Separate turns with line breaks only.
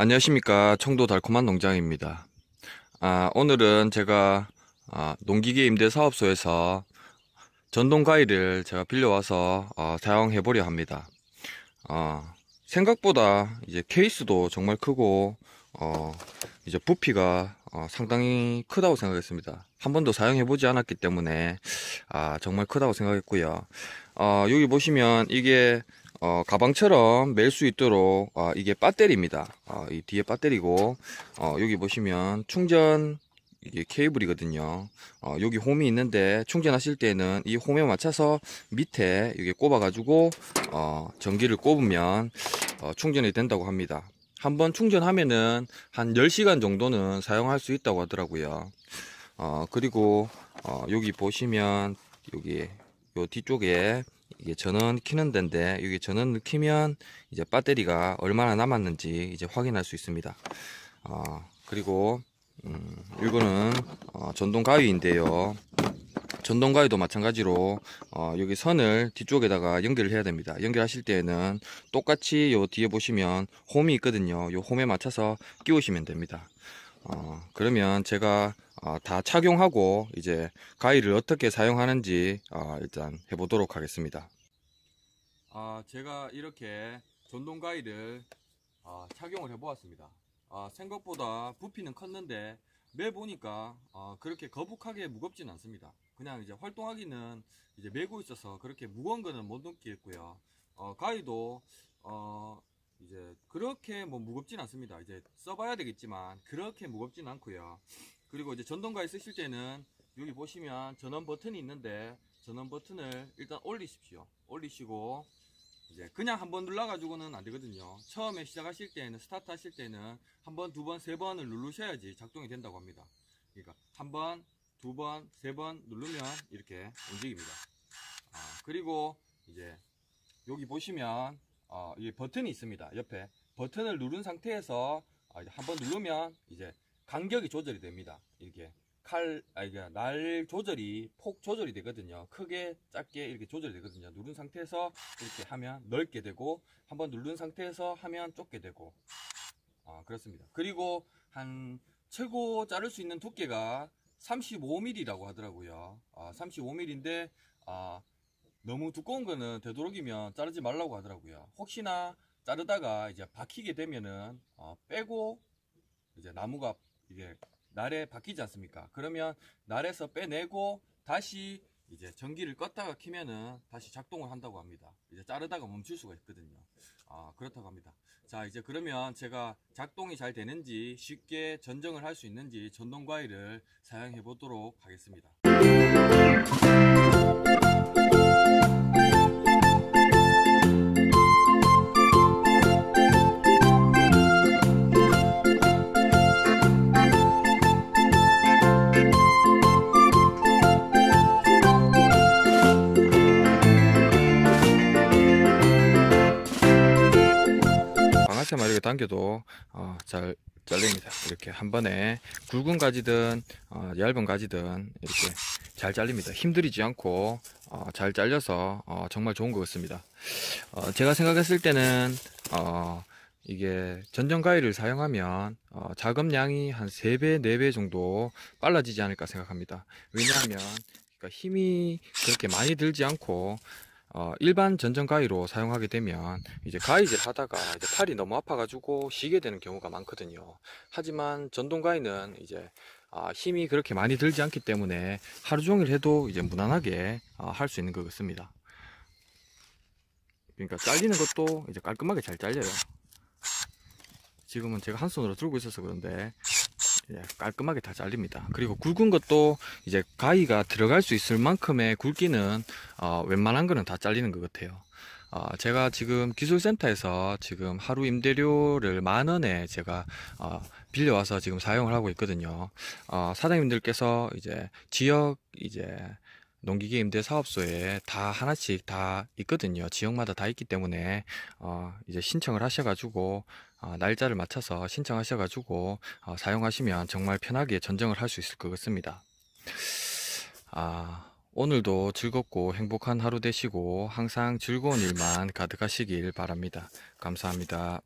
안녕하십니까 청도 달콤한 농장입니다 아, 오늘은 제가 아, 농기계 임대 사업소에서 전동 가일을 제가 빌려와서 어, 사용해 보려 합니다 어, 생각보다 이제 케이스도 정말 크고 어, 이제 부피가 어, 상당히 크다고 생각했습니다 한 번도 사용해 보지 않았기 때문에 아, 정말 크다고 생각했고요 어, 여기 보시면 이게 어, 가방처럼 멜 수 있도록 어, 이게 배터리입니다. 어, 이 뒤에 배터리고 어, 여기 보시면 충전 이게 케이블이거든요. 어, 여기 홈이 있는데 충전하실 때는 이 홈에 맞춰서 밑에 이게 꼽아가지고 어, 전기를 꼽으면 어, 충전이 된다고 합니다. 한번 충전하면은 한 10시간 정도는 사용할 수 있다고 하더라고요. 어, 그리고 어, 여기 보시면 여기 요 뒤쪽에 이게 전원 키는 데인데 여기 전원을 키면 이제 배터리가 얼마나 남았는지 이제 확인할 수 있습니다 어, 그리고 음, 이거는 어, 전동 가위인데요 전동 가위도 마찬가지로 어, 여기 선을 뒤쪽에다가 연결을 해야 됩니다 연결하실 때에는 똑같이 요 뒤에 보시면 홈이 있거든요 요 홈에 맞춰서 끼우시면 됩니다 어, 그러면 제가 어, 다 착용하고 이제 가위를 어떻게 사용하는지 어, 일단 해보도록 하겠습니다. 아, 제가 이렇게 전동 가위를 아, 착용을 해보았습니다. 아, 생각보다 부피는 컸는데 매 보니까 그렇게 거북하게 무겁진 않습니다. 그냥 이제 활동하기는 이제 메고 있어서 그렇게 무거운 거는 못 느끼겠고요. 어, 가위도 이제 그렇게 뭐 무겁진 않습니다. 이제 써봐야 되겠지만 그렇게 무겁진 않고요. 그리고 이제 전동가에 쓰실 때는 여기 보시면 전원 버튼이 있는데 전원 버튼을 일단 올리십시오. 올리시고 이제 그냥 한번 눌러가지고는 안 되거든요. 처음에 시작하실 때는 스타트 하실 때는 한 번, 두 번, 세 번을 누르셔야지 작동이 된다고 합니다. 그러니까 한 번, 두 번, 세 번 누르면 이렇게 움직입니다. 아, 그리고 이제 여기 보시면 어, 아, 이 버튼이 있습니다. 옆에 버튼을 누른 상태에서 아, 한번 누르면 이제 간격이 조절이 됩니다. 이렇게 칼, 아, 이게 그러니까 날 조절이, 폭 조절이 되거든요. 크게, 작게 이렇게 조절이 되거든요. 누른 상태에서 이렇게 하면 넓게 되고, 한번 누른 상태에서 하면 좁게 되고, 아, 그렇습니다. 그리고 한, 최고 자를 수 있는 두께가 35mm라고 하더라고요. 아, 35mm인데, 아, 너무 두꺼운 거는 되도록이면 자르지 말라고 하더라고요. 혹시나 자르다가 이제 박히게 되면은, 어, 빼고, 이제 나무가 이게 날에 바뀌지 않습니까? 그러면 날에서 빼내고 다시 이제 전기를 껐다가 키면은 다시 작동을 한다고 합니다. 이제 자르다가 멈출 수가 있거든요. 아, 그렇다고 합니다. 자, 이제 그러면 제가 작동이 잘 되는지 쉽게 전정을 할 수 있는지 전동 과일을 사용해 보도록 하겠습니다. 세 이렇게 당겨도 어, 잘 잘립니다. 이렇게 한 번에 굵은 가지든 어, 얇은 가지든 이렇게 잘 잘립니다. 힘들이지 않고 어, 잘 잘려서 어, 정말 좋은 것 같습니다. 어, 제가 생각했을 때는 어, 이게 전정가위를 사용하면 어, 작업량이 한 3배, 4배 정도 빨라지지 않을까 생각합니다. 왜냐하면 그러니까 힘이 그렇게 많이 들지 않고 어, 일반 전전 가위로 사용하게 되면 이제 가위질 하다가 이제 팔이 너무 아파가지고 쉬게 되는 경우가 많거든요. 하지만 전동 가위는 이제 아, 힘이 그렇게 많이 들지 않기 때문에 하루 종일 해도 이제 무난하게 아, 어, 할수 있는 것 같습니다. 그러니까 잘리는 것도 이제 깔끔하게 잘 잘려요. 지금은 제가 한 손으로 들고 있어서 그런데 예, 깔끔하게 다 잘립니다 그리고 굵은 것도 이제 가위가 들어갈 수 있을 만큼의 굵기는 어, 웬만한 거는 다 잘리는 것 같아요 어, 제가 지금 기술센터에서 지금 하루 임대료를 만 원에 제가 어, 빌려와서 지금 사용을 하고 있거든요 어, 사장님들께서 이제 지역 이제 농기계 임대 사업소에 다 하나씩 다 있거든요. 지역마다 다 있기 때문에 어 이제 신청을 하셔가지고 어 날짜를 맞춰서 신청하셔가지고 어 사용하시면 정말 편하게 전정을 할 수 있을 것 같습니다. 아 오늘도 즐겁고 행복한 하루 되시고 항상 즐거운 일만 가득하시길 바랍니다. 감사합니다.